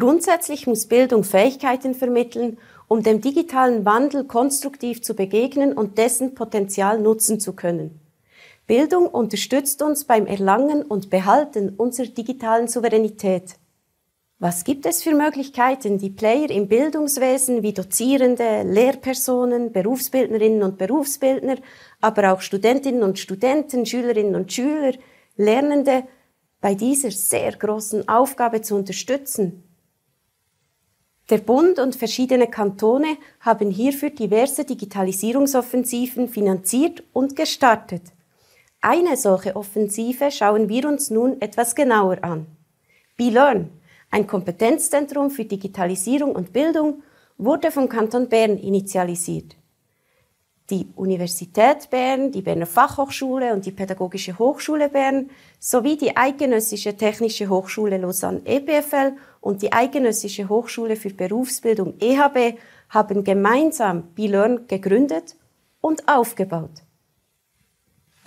Grundsätzlich muss Bildung Fähigkeiten vermitteln, um dem digitalen Wandel konstruktiv zu begegnen und dessen Potenzial nutzen zu können. Bildung unterstützt uns beim Erlangen und Behalten unserer digitalen Souveränität. Was gibt es für Möglichkeiten, die Player im Bildungswesen wie Dozierende, Lehrpersonen, Berufsbildnerinnen und Berufsbildner, aber auch Studentinnen und Studenten, Schülerinnen und Schüler, Lernende bei dieser sehr großen Aufgabe zu unterstützen? Der Bund und verschiedene Kantone haben hierfür diverse Digitalisierungsoffensiven finanziert und gestartet. Eine solche Offensive schauen wir uns nun etwas genauer an. BeLearn, ein Kompetenzzentrum für Digitalisierung und Bildung, wurde vom Kanton Bern initialisiert die Universität Bern, die Berner Fachhochschule und die Pädagogische Hochschule Bern sowie die Eidgenössische Technische Hochschule Lausanne EPFL und die Eidgenössische Hochschule für Berufsbildung EHB haben gemeinsam BeLearn gegründet und aufgebaut.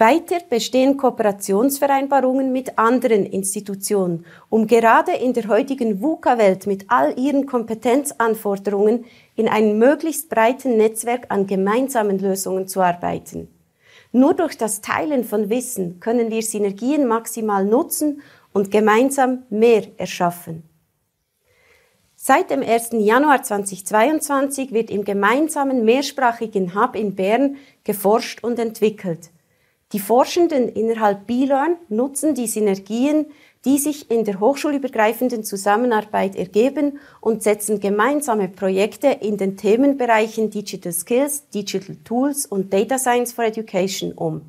Weiter bestehen Kooperationsvereinbarungen mit anderen Institutionen, um gerade in der heutigen wuka welt mit all ihren Kompetenzanforderungen in einem möglichst breiten Netzwerk an gemeinsamen Lösungen zu arbeiten. Nur durch das Teilen von Wissen können wir Synergien maximal nutzen und gemeinsam mehr erschaffen. Seit dem 1. Januar 2022 wird im gemeinsamen mehrsprachigen Hub in Bern geforscht und entwickelt – die Forschenden innerhalb BeLearn nutzen die Synergien, die sich in der hochschulübergreifenden Zusammenarbeit ergeben und setzen gemeinsame Projekte in den Themenbereichen Digital Skills, Digital Tools und Data Science for Education um.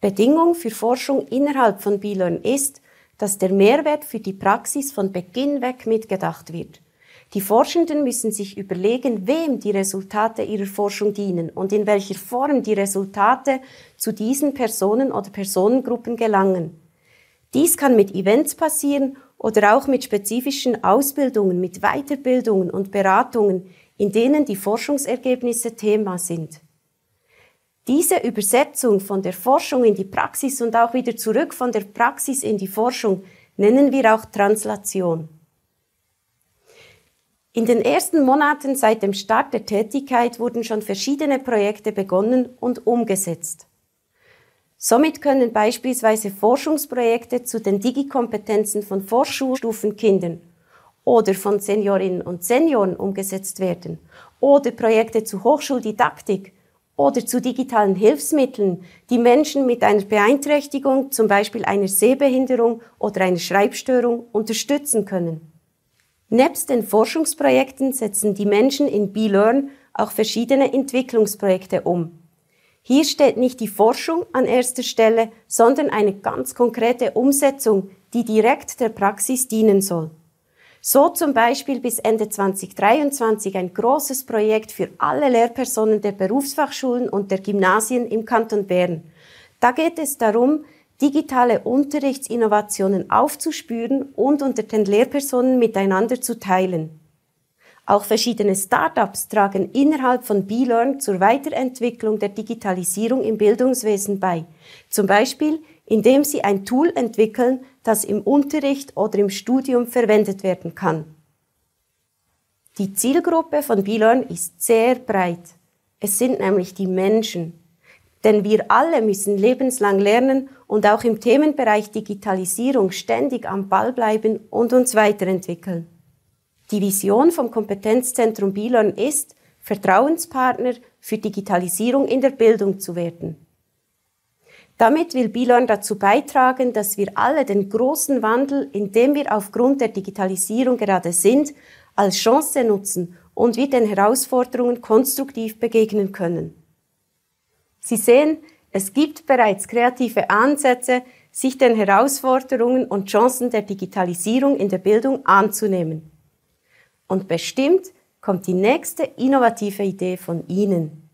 Bedingung für Forschung innerhalb von BeLearn ist, dass der Mehrwert für die Praxis von Beginn weg mitgedacht wird. Die Forschenden müssen sich überlegen, wem die Resultate ihrer Forschung dienen und in welcher Form die Resultate zu diesen Personen oder Personengruppen gelangen. Dies kann mit Events passieren oder auch mit spezifischen Ausbildungen, mit Weiterbildungen und Beratungen, in denen die Forschungsergebnisse Thema sind. Diese Übersetzung von der Forschung in die Praxis und auch wieder zurück von der Praxis in die Forschung nennen wir auch Translation. In den ersten Monaten seit dem Start der Tätigkeit wurden schon verschiedene Projekte begonnen und umgesetzt. Somit können beispielsweise Forschungsprojekte zu den Digikompetenzen von Vorschulstufenkindern oder von Seniorinnen und Senioren umgesetzt werden oder Projekte zu Hochschuldidaktik oder zu digitalen Hilfsmitteln, die Menschen mit einer Beeinträchtigung, zum Beispiel einer Sehbehinderung oder einer Schreibstörung, unterstützen können. Nebst den Forschungsprojekten setzen die Menschen in BeLearn auch verschiedene Entwicklungsprojekte um. Hier steht nicht die Forschung an erster Stelle, sondern eine ganz konkrete Umsetzung, die direkt der Praxis dienen soll. So zum Beispiel bis Ende 2023 ein großes Projekt für alle Lehrpersonen der Berufsfachschulen und der Gymnasien im Kanton Bern. Da geht es darum, digitale Unterrichtsinnovationen aufzuspüren und unter den Lehrpersonen miteinander zu teilen. Auch verschiedene Startups tragen innerhalb von BeLearn zur Weiterentwicklung der Digitalisierung im Bildungswesen bei, zum Beispiel indem sie ein Tool entwickeln, das im Unterricht oder im Studium verwendet werden kann. Die Zielgruppe von BeLearn ist sehr breit. Es sind nämlich die Menschen, denn wir alle müssen lebenslang lernen und auch im Themenbereich Digitalisierung ständig am Ball bleiben und uns weiterentwickeln. Die Vision vom Kompetenzzentrum Bilon ist, Vertrauenspartner für Digitalisierung in der Bildung zu werden. Damit will Bilon dazu beitragen, dass wir alle den großen Wandel, in dem wir aufgrund der Digitalisierung gerade sind, als Chance nutzen und wir den Herausforderungen konstruktiv begegnen können. Sie sehen, es gibt bereits kreative Ansätze, sich den Herausforderungen und Chancen der Digitalisierung in der Bildung anzunehmen. Und bestimmt kommt die nächste innovative Idee von Ihnen.